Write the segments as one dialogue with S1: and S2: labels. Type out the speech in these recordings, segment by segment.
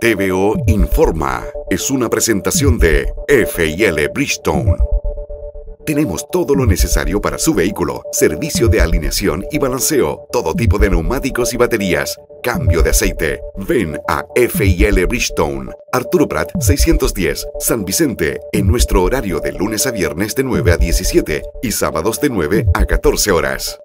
S1: TVO Informa es una presentación de FIL Bridgestone. Tenemos todo lo necesario para su vehículo, servicio de alineación y balanceo, todo tipo de neumáticos y baterías, cambio de aceite. Ven a FIL Bridgestone, Arturo Prat 610, San Vicente, en nuestro horario de lunes a viernes de 9 a 17 y sábados de 9 a 14 horas.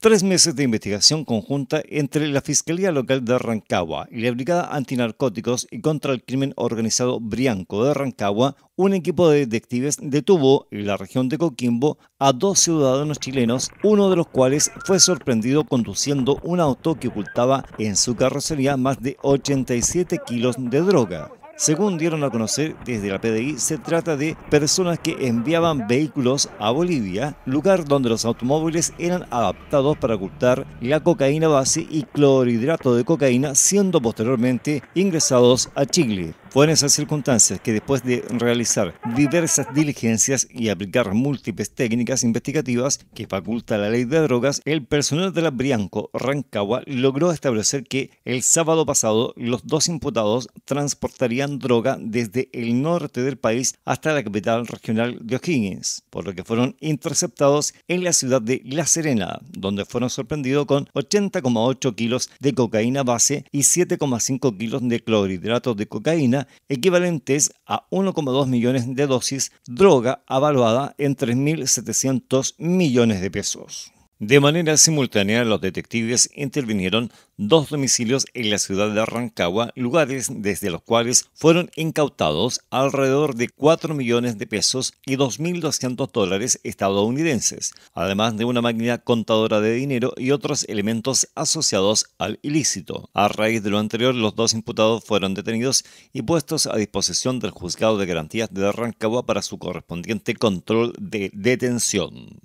S2: Tres meses de investigación conjunta entre la Fiscalía Local de Rancagua y la Brigada Antinarcóticos y contra el Crimen Organizado Brianco de Rancagua, un equipo de detectives detuvo en la región de Coquimbo a dos ciudadanos chilenos, uno de los cuales fue sorprendido conduciendo un auto que ocultaba en su carrocería más de 87 kilos de droga. Según dieron a conocer desde la PDI, se trata de personas que enviaban vehículos a Bolivia, lugar donde los automóviles eran adaptados para ocultar la cocaína base y clorhidrato de cocaína, siendo posteriormente ingresados a Chile. Fue en esas circunstancias que después de realizar diversas diligencias y aplicar múltiples técnicas investigativas que faculta la ley de drogas, el personal de la Brianco Rancagua logró establecer que el sábado pasado los dos imputados transportarían droga desde el norte del país hasta la capital regional de O'Higgins, por lo que fueron interceptados en la ciudad de La Serena, donde fueron sorprendidos con 80,8 kilos de cocaína base y 7,5 kilos de clorhidratos de cocaína equivalentes a 1,2 millones de dosis, droga avaluada en 3.700 millones de pesos. De manera simultánea, los detectives intervinieron dos domicilios en la ciudad de Arrancagua, lugares desde los cuales fueron incautados alrededor de 4 millones de pesos y 2.200 dólares estadounidenses, además de una máquina contadora de dinero y otros elementos asociados al ilícito. A raíz de lo anterior, los dos imputados fueron detenidos y puestos a disposición del Juzgado de Garantías de Arrancagua para su correspondiente control de
S1: detención.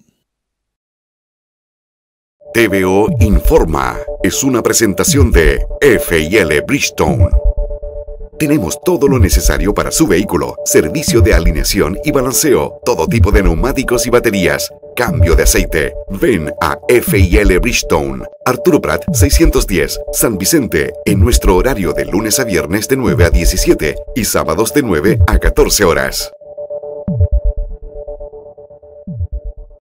S1: TVO Informa es una presentación de FIL Bridgestone. Tenemos todo lo necesario para su vehículo, servicio de alineación y balanceo, todo tipo de neumáticos y baterías, cambio de aceite. Ven a FIL Bridgestone, Arturo Prat 610, San Vicente, en nuestro horario de lunes a viernes de 9 a 17 y sábados de 9 a 14 horas.